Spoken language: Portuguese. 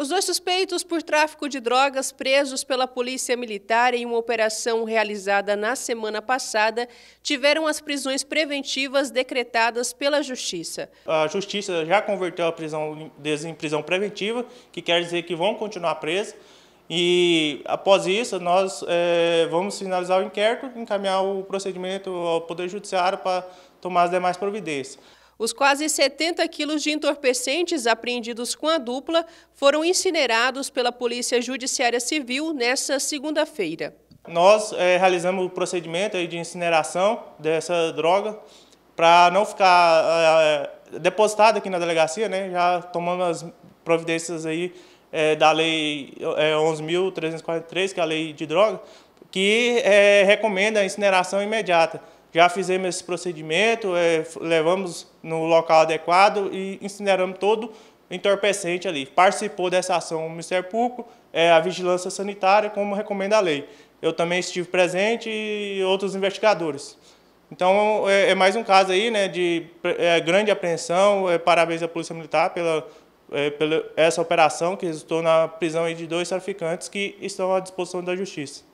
Os dois suspeitos por tráfico de drogas presos pela Polícia Militar em uma operação realizada na semana passada tiveram as prisões preventivas decretadas pela Justiça. A Justiça já converteu a prisão em prisão preventiva, que quer dizer que vão continuar presos. E após isso, nós é, vamos finalizar o inquérito, encaminhar o procedimento ao Poder Judiciário para tomar as demais providências. Os quase 70 quilos de entorpecentes apreendidos com a dupla foram incinerados pela Polícia Judiciária Civil nesta segunda-feira. Nós é, realizamos o procedimento de incineração dessa droga para não ficar é, eh, eh, depositada aqui na delegacia, né? já tomamos as providências aí é, da Lei 11.343, que é a Lei de Droga, que recomenda a incineração imediata. Já fizemos esse procedimento, é, levamos no local adequado e incineramos todo entorpecente ali. Participou dessa ação o Ministério Público, é, a Vigilância Sanitária, como recomenda a lei. Eu também estive presente e outros investigadores. Então, é, é mais um caso aí né, de é, grande apreensão. É, parabéns à Polícia Militar pela, é, pela essa operação que resultou na prisão de dois traficantes que estão à disposição da Justiça.